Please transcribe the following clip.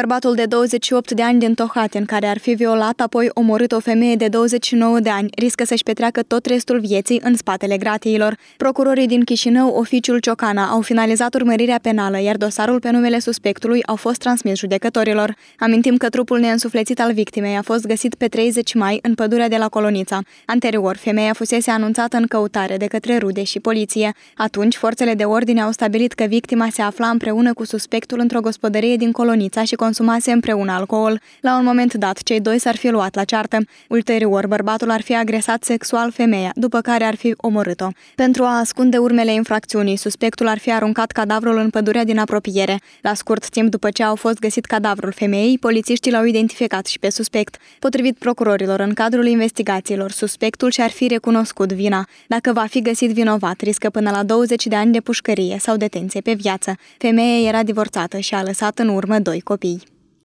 Bărbatul de 28 de ani din Tohaten, care ar fi violat apoi omorât o femeie de 29 de ani, riscă să-și petreacă tot restul vieții în spatele gratiilor. Procurorii din Chișinău, oficiul Ciocana, au finalizat urmărirea penală, iar dosarul pe numele suspectului au fost transmis judecătorilor. Amintim că trupul neînsuflețit al victimei a fost găsit pe 30 mai în pădurea de la Colonița. Anterior, femeia fusese anunțată în căutare de către rude și poliție. Atunci, forțele de ordine au stabilit că victima se afla împreună cu suspectul într-o gospodărie din Colonița și consumase împreună alcool. La un moment dat, cei doi s-ar fi luat la ceartă. Ulterior, bărbatul ar fi agresat sexual femeia, după care ar fi omorât-o. Pentru a ascunde urmele infracțiunii, suspectul ar fi aruncat cadavrul în pădurea din apropiere. La scurt timp după ce au fost găsit cadavrul femeii, polițiștii l-au identificat și pe suspect. Potrivit procurorilor, în cadrul investigațiilor, suspectul și-ar fi recunoscut vina. Dacă va fi găsit vinovat, riscă până la 20 de ani de pușcărie sau detenție pe viață. Femeia era divorțată și a lăsat în urmă doi copii.